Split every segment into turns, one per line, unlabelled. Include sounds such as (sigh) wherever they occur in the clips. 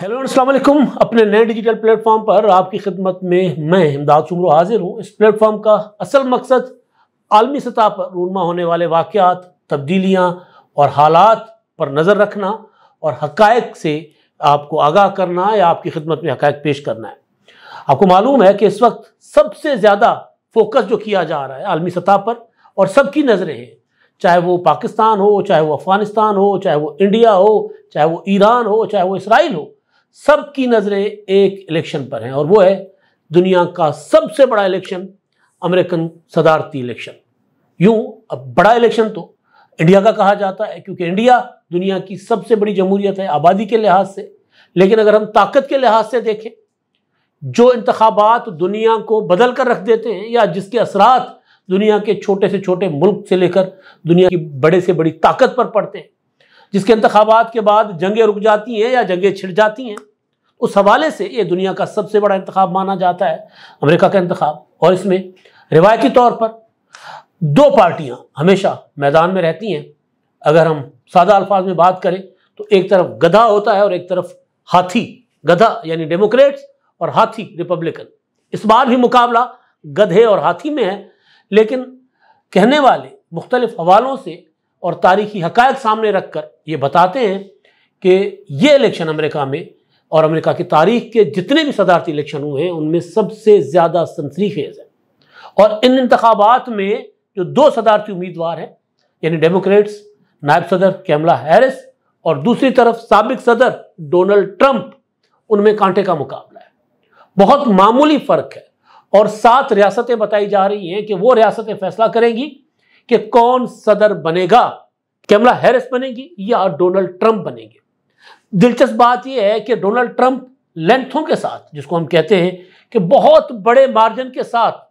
hello Aslam अपने नए digital platform पर आपकी खिदमत में मैं इमदाद सुमरो हाजिर हूँ इस प्लेटफॉर्म का असल मकसद आलमी सतह पर रूनमा होने वाले वाक़ात तब्दीलियाँ और हालात पर नज़र रखना और हकायक से आपको आगाह करना या आपकी खिदमत में हकायक पेश करना है आपको मालूम है कि इस वक्त सबसे ज़्यादा फोकस जो किया जा रहा है आलमी सतह पर और सबकी नज़रें हैं चाहे वो पाकिस्तान हो चाहे वो अफ़गानिस्तान हो चाहे वो इंडिया हो चाहे वो ईरान हो चाहे वो इसराइल हो सबकी नज़रें एक इलेक्शन पर हैं और वो है दुनिया का सबसे बड़ा इलेक्शन अमेरिकन सदारती इलेक्शन यूं अब बड़ा इलेक्शन तो इंडिया का कहा जाता है क्योंकि इंडिया दुनिया की सबसे बड़ी जमहूरियत है आबादी के लिहाज से लेकिन अगर हम ताकत के लिहाज से देखें जो इंतबात दुनिया को बदल कर रख देते हैं या जिसके असरात दुनिया के छोटे से छोटे मुल्क से लेकर दुनिया की बड़े से बड़ी ताकत पर पड़ते हैं जिसके इंतबात के बाद जंगें रुक जाती हैं या जंगें छिड़ जाती हैं उस हवाले से ये दुनिया का सबसे बड़ा इंतखब माना जाता है अमेरिका का इंतखब और इसमें रिवायती तौर पर दो पार्टियाँ हमेशा मैदान में रहती हैं अगर हम सादा अल्फाज में बात करें तो एक तरफ गधा होता है और एक तरफ हाथी गधा यानी डेमोक्रेट्स और हाथी रिपब्लिकन इस बार भी मुकाबला गधे और हाथी में है लेकिन कहने वाले मुख्तलिफ हवालों से और तारीखी हकायक सामने रखकर ये बताते हैं कि ये इलेक्शन अमेरिका में और अमेरिका की तारीख के जितने भी सदारती इलेक्शन हुए हैं उनमें सबसे ज़्यादा सनसरी खेज है और इन इंतबात में जो दो सदारती उम्मीदवार हैं यानी डेमोक्रेट्स नायब सदर कैमला हैरिस और दूसरी तरफ सबक सदर डोनाल्ड ट्रंप उनमें कांटे का मुकाबला है बहुत मामूली फ़र्क है और सात रियासतें बताई जा रही हैं कि वो रियासतें फैसला करेंगी कि कौन सदर बनेगा कैमला हैरिस बनेगी या डोनाल्ड ट्रंप बनेंगे दिलचस्प बात यह है कि डोनाल्ड ट्रंप लेंथों के साथ जिसको हम कहते हैं कि बहुत बड़े मार्जिन के साथ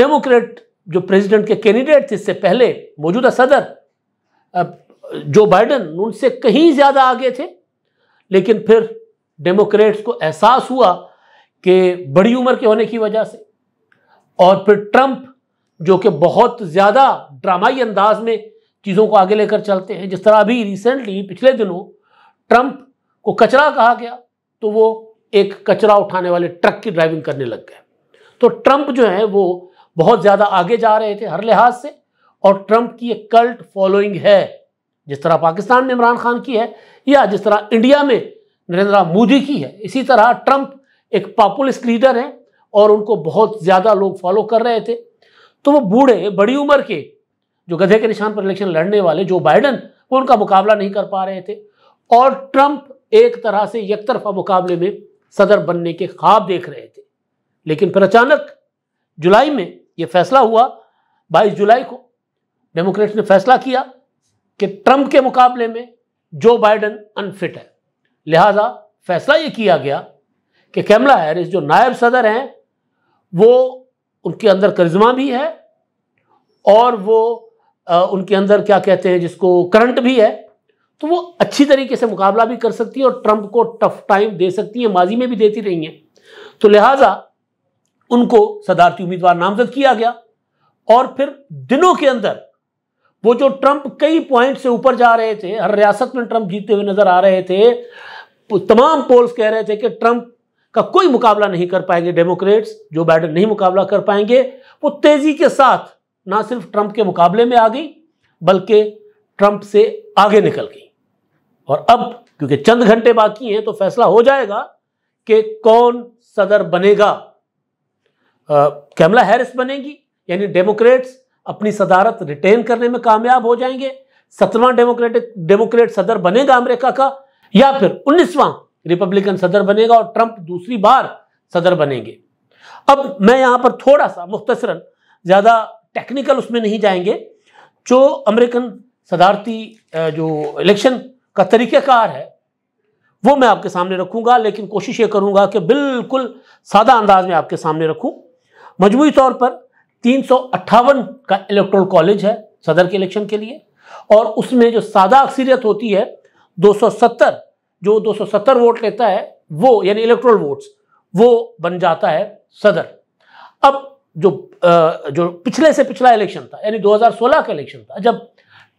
डेमोक्रेट जो प्रेसिडेंट के कैंडिडेट थे इससे पहले मौजूदा सदर जो बाइडन उनसे कहीं ज़्यादा आगे थे लेकिन फिर डेमोक्रेट्स को एहसास हुआ कि बड़ी उम्र के होने की वजह से और फिर ट्रंप जो कि बहुत ज़्यादा ड्रामाई अंदाज में चीज़ों को आगे लेकर चलते हैं जिस तरह अभी रिसेंटली पिछले दिनों ट्रंप को कचरा कहा गया तो वो एक कचरा उठाने वाले ट्रक की ड्राइविंग करने लग गए तो ट्रंप जो है वो बहुत ज़्यादा आगे जा रहे थे हर लिहाज से और ट्रंप की एक कल्ट फॉलोइंग है जिस तरह पाकिस्तान में इमरान खान की है या जिस तरह इंडिया में नरेंद्र मोदी की है इसी तरह ट्रंप एक पॉपुलिस्ट लीडर हैं और उनको बहुत ज़्यादा लोग फॉलो कर रहे थे तो वो बूढ़े बड़ी उम्र के जो गधे के निशान पर इलेक्शन लड़ने वाले जो बाइडन वो उनका मुकाबला नहीं कर पा रहे थे और ट्रंप एक तरह से एक तरफा मुकाबले में सदर बनने के ख्वाब देख रहे थे लेकिन फिर अचानक जुलाई में ये फैसला हुआ 22 जुलाई को डेमोक्रेट्स ने फैसला किया कि ट्रंप के मुकाबले में जो बाइडन अनफिट है लिहाजा फैसला ये किया गया कि कैमला हैरिस जो नायब सदर हैं वो उनके अंदर करिश्मा भी है और वो आ, उनके अंदर क्या कहते हैं जिसको करंट भी है तो वो अच्छी तरीके से मुकाबला भी कर सकती है और ट्रंप को टफ टाइम दे सकती है माजी में भी देती रही हैं तो लिहाजा उनको सदारती उम्मीदवार नामजद किया गया और फिर दिनों के अंदर वो जो ट्रंप कई पॉइंट से ऊपर जा रहे थे हर रियासत में ट्रंप जीते हुए नजर आ रहे थे तमाम पोल्स कह रहे थे कि ट्रंप का कोई मुकाबला नहीं कर पाएंगे डेमोक्रेट्स जो बाइडन नहीं मुकाबला कर पाएंगे वो तेजी के साथ ना सिर्फ ट्रंप के मुकाबले में आ गई बल्कि ट्रंप से आगे निकल गई और अब क्योंकि चंद घंटे बाकी हैं तो फैसला हो जाएगा कि कौन सदर बनेगा कैमला हैरिस बनेगी यानी डेमोक्रेट्स अपनी सदारत रिटेन करने में कामयाब हो जाएंगे सत्रवा डेमोक्रेटिक डेमोक्रेट सदर बनेगा अमेरिका का या फिर उन्नीसवां रिपब्लिकन सदर बनेगा और ट्रंप दूसरी बार सदर बनेंगे अब मैं यहाँ पर थोड़ा सा मुख्तसरन ज़्यादा टेक्निकल उसमें नहीं जाएंगे जो अमेरिकन सदारती जो इलेक्शन का तरीक़ार है वो मैं आपके सामने रखूँगा लेकिन कोशिश ये करूँगा कि बिल्कुल सादा अंदाज में आपके सामने रखूँ मजमू तौर पर तीन का इलेक्ट्रोल कॉलेज है सदर के इलेक्शन के लिए और उसमें जो सादा अक्सरियत होती है 270 जो 270 वोट लेता है वो यानी इलेक्ट्रोल वोट्स वो बन जाता है सदर अब जो जो पिछले से पिछला इलेक्शन था यानी 2016 का इलेक्शन था जब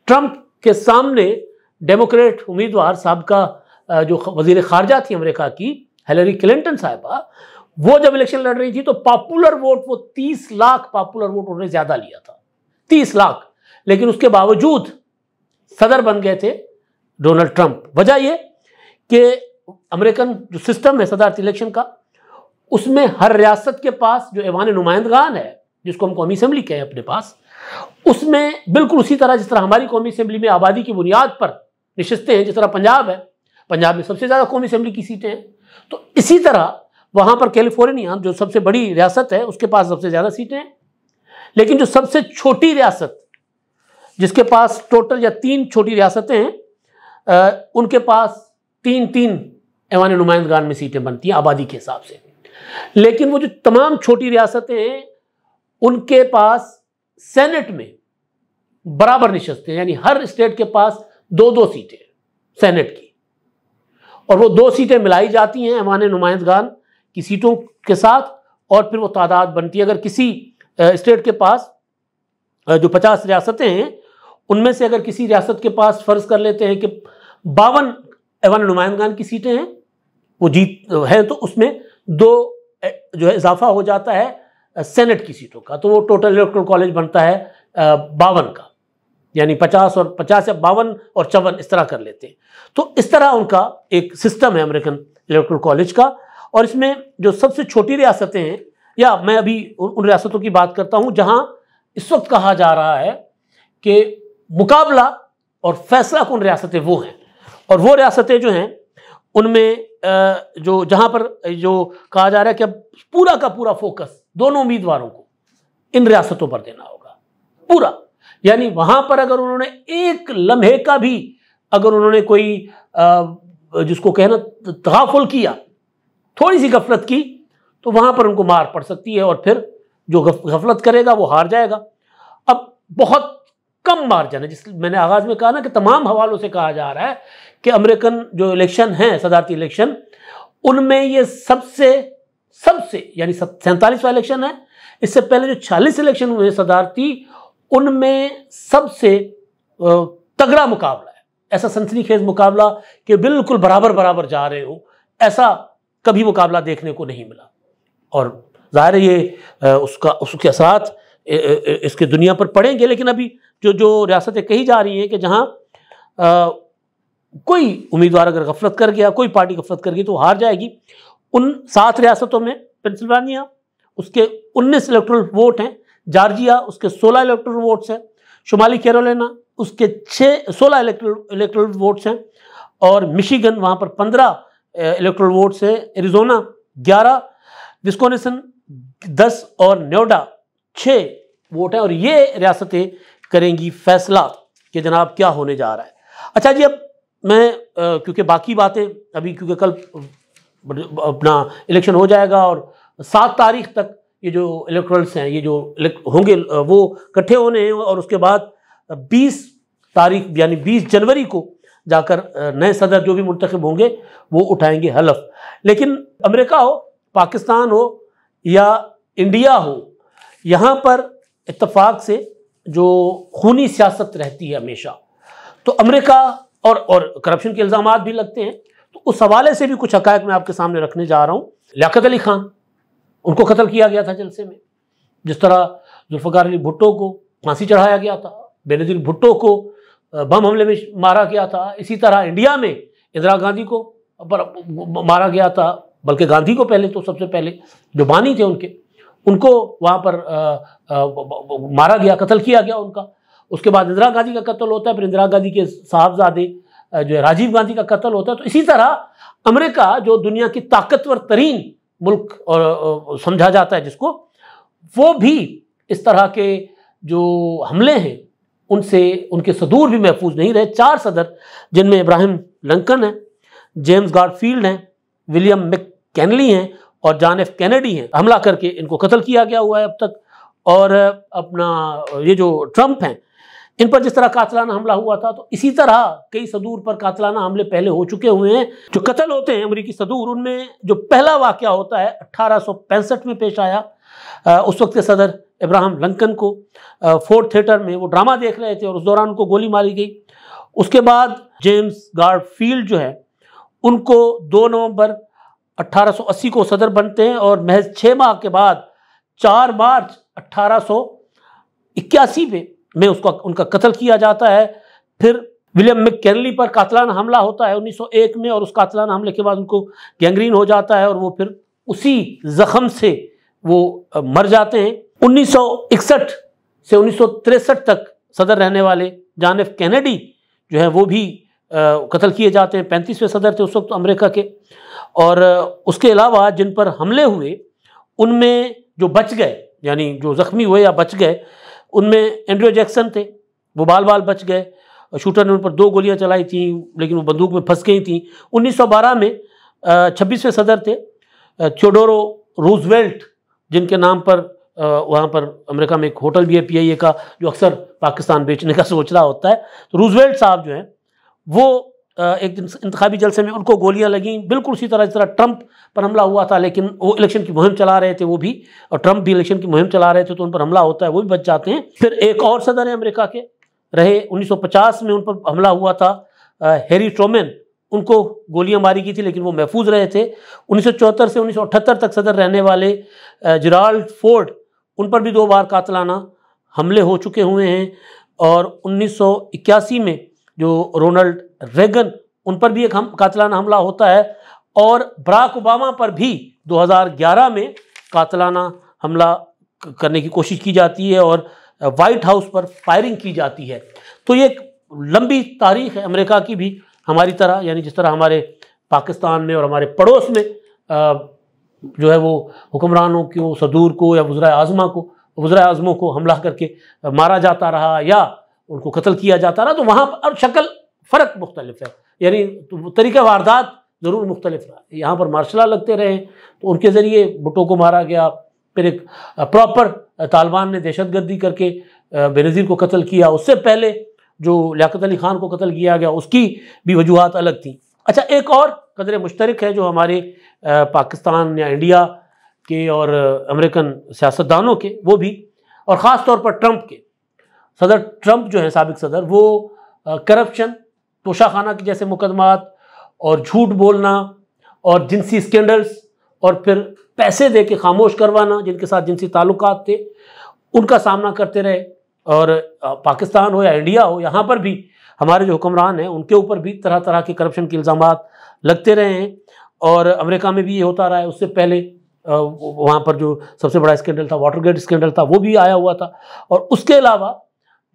ट्रंप के सामने डेमोक्रेट उम्मीदवार साहब का जो वजीर खारजा थी अमेरिका की हिलरी क्लिंटन साहबा वो जब इलेक्शन लड़ रही थी तो पॉपुलर वोट वो 30 लाख पॉपुलर वोट उन्होंने ज्यादा लिया था 30 लाख लेकिन उसके बावजूद सदर बन गए थे डोनाल्ड ट्रंप वजह यह कि अमेरिकन जो सिस्टम है सदारती इलेक्शन का उसमें हर रियासत के पास जो ऐवान नुमाइंदगान है जिसको हम कौमी असम्बली कहें अपने पास उसमें बिल्कुल उसी तरह जिस तरह हमारी कौमी असम्बली में आबादी की बुनियाद पर नशस्तें हैं जिस तरह पंजाब है पंजाब में सबसे ज़्यादा कौमी असम्बली की सीटें हैं तो इसी तरह वहाँ पर कैलिफोर्निया जो सबसे बड़ी रियासत है उसके पास सबसे ज़्यादा सीटें हैं लेकिन जो सबसे छोटी रियासत जिसके पास टोटल या तीन छोटी रियासतें हैं उनके पास तीन तीन ऐवान नुमाइंदगान में सीटें बनती हैं आबादी के हिसाब से लेकिन वो जो तमाम छोटी रियासतें हैं उनके पास सेनेट में बराबर निशस्तें यानी हर स्टेट के पास दो दो सीटें सेनेट की और वो दो सीटें मिलाई जाती हैं ऐवान नुमाइंदगान की सीटों के साथ और फिर वो तादाद बनती है अगर किसी स्टेट के पास जो पचास रियासतें हैं उनमें से अगर किसी रियासत के पास फ़र्ज़ कर लेते हैं कि बावन ऐवान नुमाइंदगान की सीटें हैं वो जीत हैं तो उसमें दो जो है इजाफा हो जाता है सेनेट की सीटों का तो वो टोटल इलेक्ट्रल कॉलेज बनता है बावन का यानी पचास और पचास या बावन और चौवन इस तरह कर लेते हैं तो इस तरह उनका एक सिस्टम है अमेरिकन इलेक्ट्रल कॉलेज का और इसमें जो सबसे छोटी रियासतें हैं या मैं अभी उन रियासतों की बात करता हूँ जहाँ इस वक्त कहा जा रहा है कि मुकाबला और फैसला कौन रियासतें वो हैं और वो रियासतें जो हैं उनमें जो जहाँ पर जो कहा जा रहा है कि अब पूरा का पूरा फोकस दोनों उम्मीदवारों को इन रियासतों पर देना होगा पूरा यानी वहां पर अगर उन्होंने एक लम्हे का भी अगर उन्होंने कोई जिसको कहना तगाफुल किया थोड़ी सी गफलत की तो वहां पर उनको मार पड़ सकती है और फिर जो गफलत करेगा वो हार जाएगा अब बहुत कम मार्जन है जिस मैंने आगाज में कहा ना कि तमाम हवालों से कहा जा रहा है कि अमेरिकन जो इलेक्शन हैं सदारती इलेक्शन उनमें ये सबसे सबसे यानी सैंतालीसवा इलेक्शन है इससे पहले जो छियालीस इलेक्शन हुए सदारती उनमें सबसे तगड़ा मुकाबला है ऐसा सनसनी खेज मुकाबला कि बिल्कुल बराबर बराबर जा रहे हो ऐसा कभी मुकाबला देखने को नहीं मिला और ज़ाहिर ये उसका उसके साथ इसके दुनिया पर पड़ेंगे लेकिन अभी जो जो रियासतें कही जा रही हैं कि जहाँ कोई उम्मीदवार अगर गफलत कर गया कोई पार्टी गफलत कर गई तो हार जाएगी उन सात रियासतों में पेंसिल्वानिया उसके उन्नीस इलेक्ट्रल वोट हैं जार्जिया उसके सोलह इलेक्ट्रल वोट्स हैं शुमाली कैरोलिना उसके छः सोलह इलेक्ट्रल वोट्स हैं और मिशीगन वहाँ पर पंद्रह इलेक्ट्रल वोट्स हैं एरिजोना ग्यारह विस्कोनेसन दस और नोएडा छः वोट हैं और ये रियासतें करेंगी फैसला कि जनाब क्या होने जा रहा है अच्छा जी अब मैं क्योंकि बाकी बातें अभी क्योंकि कल अपना इलेक्शन हो जाएगा और सात तारीख तक ये जो इलेक्ट्रल्स हैं ये जो होंगे वो इकट्ठे होने हैं और उसके बाद बीस तारीख यानी बीस जनवरी को जाकर नए सदर जो भी मुंतखब होंगे वो उठाएंगे हलफ लेकिन अमेरिका हो पाकिस्तान हो या इंडिया हो यहाँ पर इतफाक़ से जो खूनी सियासत रहती है हमेशा तो अमेरिका और और करप्शन के इल्ज़ाम भी लगते हैं तो उस हवाले से भी कुछ हकायक मैं आपके सामने रखने जा रहा हूँ लियात अली खान उनको कत्ल किया गया था जलसे में जिस तरह जुल्फ़ार अली भुट्टो को फांसी चढ़ाया गया था बेनजीर भुट्टो को बम हमले में मारा गया था इसी तरह इंडिया में इंदिरा गांधी को मारा गया था बल्कि गांधी को पहले तो सबसे पहले जो बानी थे उनके उनको वहाँ पर मारा गया कत्ल किया गया उनका उसके बाद इंदिरा गांधी का कत्ल होता है फिर इंदिरा गांधी के साहबजादे जो है राजीव गांधी का कत्ल होता है तो इसी तरह अमेरिका जो दुनिया की ताकतवर तरीन मुल्क और समझा जाता है जिसको वो भी इस तरह के जो हमले हैं उनसे उनके सदूर भी महफूज नहीं रहे चार सदर जिनमें इब्राहिम लंकन है जेम्स गार्डफील्ड हैं विलियम मैक कैनली हैं और जान एफ कैनेडी हैं हमला करके इनको कत्ल किया गया हुआ है अब तक और अपना ये जो ट्रंप हैं इन पर जिस तरह कातलाना हमला हुआ था तो इसी तरह कई सदूर पर कातलाना हमले पहले हो चुके हुए हैं जो कत्ल होते हैं अमरीकी सदूर उनमें जो पहला वाक़ होता है अट्ठारह में पेश आया उस वक्त के सदर इब्राहिम लंकन को फोर्थ थिएटर में वो ड्रामा देख रहे थे और उस दौरान उनको गोली मारी गई उसके बाद जेम्स गार्ड फील्ड जो है उनको 2 नवंबर 1880 को सदर बनते हैं और महज छः माह के बाद चार मार्च अट्ठारह में में उसका उनका कत्ल किया जाता है फिर विलियम मैकेरली पर कातलाना हमला होता है 1901 में और उस कातलाना हमले के बाद उनको गैंग्रीन हो जाता है और वो फिर उसी जख्म से वो मर जाते हैं 1961 से उन्नीस तक सदर रहने वाले जान एफ कैनेडी जो है वो भी कत्ल किए जाते हैं पैंतीसवें सदर थे उस वक्त अमेरिका के और उसके अलावा जिन पर हमले हुए उनमें जो बच गए यानी जो ज़ख्मी हुए या बच गए उनमें एंड्रियो जैक्सन थे वो बाल बाल बच गए शूटर ने उन पर दो गोलियां चलाई थी लेकिन वो बंदूक में फंस गई थी 1912 में छब्बीसवें सदर थे थियोडोरो रूजवेल्ट जिनके नाम पर वहाँ पर अमेरिका में एक होटल भी है पीआईए का जो अक्सर पाकिस्तान बेचने का (laughs) सोच रहा होता है तो रूजवेल्ट साहब जो हैं वो एक दिन इंतबी जलसे में उनको गोलियां लगी बिल्कुल उसी तरह जिस तरह ट्रंप पर हमला हुआ था लेकिन वो इलेक्शन की मुहिम चला रहे थे वो भी और ट्रंप भी इलेक्शन की मुहिम चला रहे थे तो उन पर हमला होता है वो भी बच जाते हैं फिर एक और सदर है अमेरिका के रहे 1950 में उन पर हमला हुआ था हैरी ट्रोमेन उनको गोलियां मारी गई थी लेकिन वो महफूज रहे थे उन्नीस से उन्नीस तक सदर रहने वाले जराल्ड फोर्ड उन पर भी दो बार कातलाना हमले हो चुके हुए हैं और उन्नीस में जो रोनल्ड रेगन उन पर भी एक हम कातलाना हमला होता है और बराक ओबामा पर भी 2011 में कातलाना हमला करने की कोशिश की जाती है और वाइट हाउस पर फायरिंग की जाती है तो ये एक लंबी तारीख है अमेरिका की भी हमारी तरह यानी जिस तरह हमारे पाकिस्तान में और हमारे पड़ोस में जो है वो हुक्मरानों को सदूर को या वज्रा आज़मा को वज्रा आज़मों को हमला करके मारा जाता रहा या उनको कत्ल किया जाता रहा तो वहाँ पर शक्ल फ़र्क मुख्तलिफ है यानी तो तरीका वारदात ज़रूर मुख्तलिफ रहा यहाँ पर मार्शल लगते रहे तो उनके ज़रिए भुटो को मारा गया फिर एक प्रॉपर तालिबान ने दहशत गर्दी करके बेनज़ीर को कत्ल किया उससे पहले जो लियात अली ख़ान को कत्ल किया गया उसकी भी वजूहत अलग थी अच्छा एक और कदर मुश्तरक है जो हमारे पाकिस्तान या इंडिया के और अमेरिकन सियासतदानों के वो भी और ख़ास तौर पर ट्रंप के सदर ट्रंप जो है सबक सदर वो करप्शन तोशाखाना के जैसे मुकदमात और झूठ बोलना और जिनसी स्कैंडल्स और फिर पैसे दे के खामोश करवाना जिनके साथ जिनसी ताल्लुक थे उनका सामना करते रहे और पाकिस्तान हो या इंडिया हो यहाँ पर भी हमारे जो हुक्मरान हैं उनके ऊपर भी तरह तरह के करप्शन के इल्ज़ाम लगते रहे हैं और अमेरिका में भी ये होता रहा है उससे पहले वहाँ पर जो सबसे बड़ा स्कैंडल था वाटर गेट स्कैंडल था वो भी आया हुआ था और उसके अलावा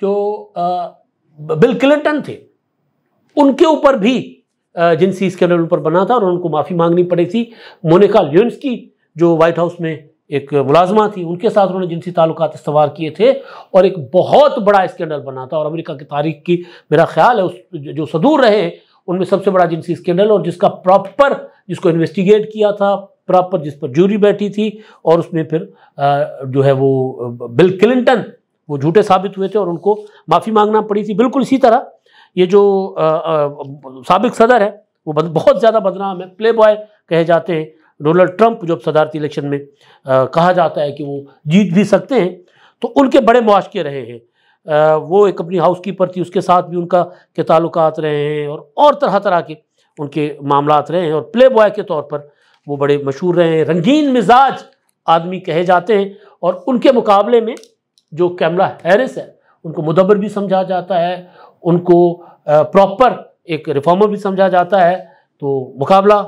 जो आ, बिल क्लिंटन थे उनके ऊपर भी जिनसी स्कैंडल पर बना था और उनको माफ़ी मांगनी पड़ी थी मोनिका की जो व्हाइट हाउस में एक मुलाजमा थी उनके साथ उन्होंने जिनसी ताल्लुकात इस्तेवाल किए थे और एक बहुत बड़ा स्कैंडल बना था और अमेरिका की तारीख की मेरा ख्याल है उस जो सदूर रहे उनमें सबसे बड़ा जिनसी स्कैंडल और जिसका प्रॉपर जिसको इन्वेस्टिगेट किया था प्रॉपर जिस पर जूरी बैठी थी और उसमें फिर जो है वो बिल क्लिंटन वो झूठे साबित हुए थे और उनको माफ़ी मांगना पड़ी थी बिल्कुल इसी तरह ये जो सबक सदर है वो बद, बहुत ज़्यादा बदनाम है प्ले बॉय कहे जाते हैं डोनाल्ड ट्रंप जो सदारती इलेक्शन में आ, कहा जाता है कि वो जीत भी सकते हैं तो उनके बड़े मुआशके रहे हैं आ, वो एक अपनी हाउस कीपर थी उसके साथ भी उनका के ताल्लुक रहे हैं और और तरह तरह के उनके मामला रहे हैं और प्ले बॉय के तौर पर वो बड़े मशहूर रहे हैं रंगीन मिजाज आदमी कहे जाते हैं और उनके मुकाबले में जो कैमला हैरिस है उनको मुदबर भी समझा जाता है उनको प्रॉपर एक रिफॉर्मर भी समझा जाता है तो मुकाबला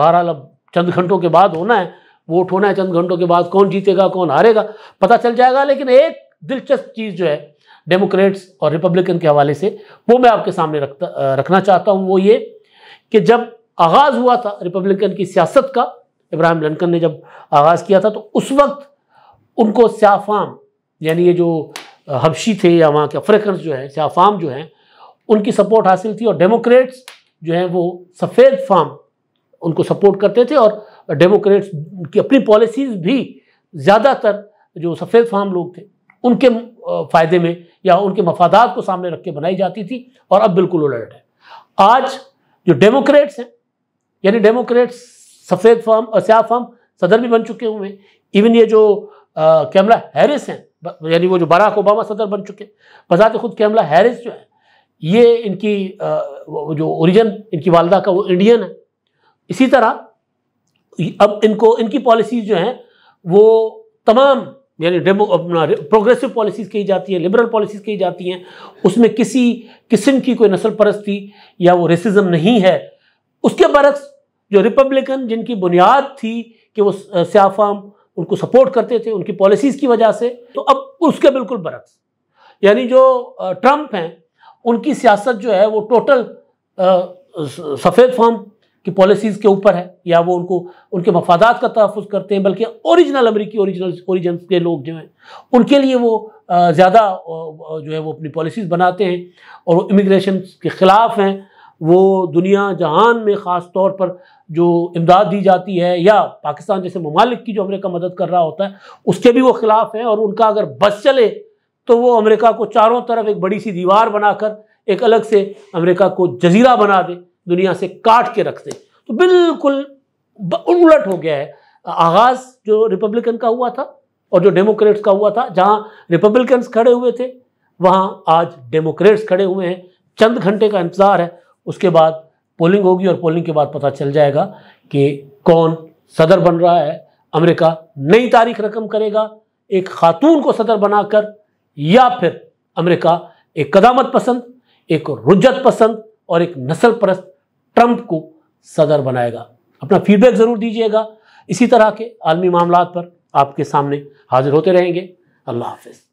बहरहाल अब चंद घंटों के बाद होना है वोट होना है चंद घंटों के बाद कौन जीतेगा कौन हारेगा पता चल जाएगा लेकिन एक दिलचस्प चीज़ जो है डेमोक्रेट्स और रिपब्लिकन के हवाले से वो मैं आपके सामने रखता रखना चाहता हूँ वो ये कि जब आगाज़ हुआ था रिपब्लिकन की सियासत का इब्राहिम लंकन ने जब आगाज़ किया था तो उस वक्त उनको स्याफाम यानी ये जो हबशी थे या वहाँ के अफ्रीकन जो हैं या फार्म जो हैं उनकी सपोर्ट हासिल थी और डेमोक्रेट्स जो हैं वो सफ़ेद फार्म उनको सपोर्ट करते थे और डेमोक्रेट्स की अपनी पॉलिसीज़ भी ज़्यादातर जो सफ़ेद फार्म लोग थे उनके फ़ायदे में या उनके मफादात को सामने रख के बनाई जाती थी और अब बिल्कुल उलट है आज जो डेमोक्रेट्स हैं यानी डेमोक्रेट्स सफ़ेद फार्म और स्याह फार्म सदर भी बन चुके हुए हैं इवन ये जो कैमरा हैरिस हैं यानी वो जो बराक ओबामा सदर बन चुके बजात खुद कैमला हैरिस जो है ये इनकी जो ओरिजिन इनकी वालदा का वो इंडियन है इसी तरह अब इनको इनकी पॉलिसीज़ जो हैं वो तमाम यानी डेमो अपना प्रोग्रेसिव पॉलिसीज़ कही जाती हैं लिबरल पॉलिसीज़ कही जाती हैं उसमें किसी किस्म की कोई नस्ल परस्ती या वो रेसिज्म नहीं है उसके बरक्स जो रिपब्लिकन जिनकी बुनियाद थी कि वो सियाफाम उनको सपोर्ट करते थे उनकी पॉलिसीज़ की वजह से तो अब उसके बिल्कुल बरक्स यानी जो ट्रंप हैं उनकी सियासत जो है वो टोटल सफ़ेद फॉर्म की पॉलिसीज़ के ऊपर है या वो उनको उनके मफादात का तहफ़ करते हैं बल्कि ओरिजिनल अमरीकी ओरिजिनल ओरिजिन के लोग जो हैं उनके लिए वो ज़्यादा जो है वो अपनी पॉलिसीज़ बनाते हैं और वो इमिग्रेशन के ख़िलाफ़ हैं वो दुनिया जहान में ख़ास तौर पर जो इमदाद दी जाती है या पाकिस्तान जैसे ममालिक की जो अमेरिका मदद कर रहा होता है उसके भी वो खिलाफ हैं और उनका अगर बस चले तो वो अमेरिका को चारों तरफ एक बड़ी सी दीवार बनाकर एक अलग से अमेरिका को जजीरा बना दे दुनिया से काट के रख दे तो बिल्कुल उलट हो गया है आगाज़ जो रिपब्लिकन का हुआ था और जो डेमोक्रेट्स का हुआ था जहाँ रिपब्लिकन्स खड़े हुए थे वहाँ आज डेमोक्रेट्स खड़े हुए हैं चंद घंटे का इंतज़ार है उसके बाद पोलिंग होगी और पोलिंग के बाद पता चल जाएगा कि कौन सदर बन रहा है अमेरिका नई तारीख रकम करेगा एक खातून को सदर बनाकर या फिर अमेरिका एक कदामत पसंद एक रुजत पसंद और एक नस्ल परस्त ट्रंप को सदर बनाएगा अपना फीडबैक ज़रूर दीजिएगा इसी तरह के आलमी मामला पर आपके सामने हाजिर होते रहेंगे अल्लाह हाफिज़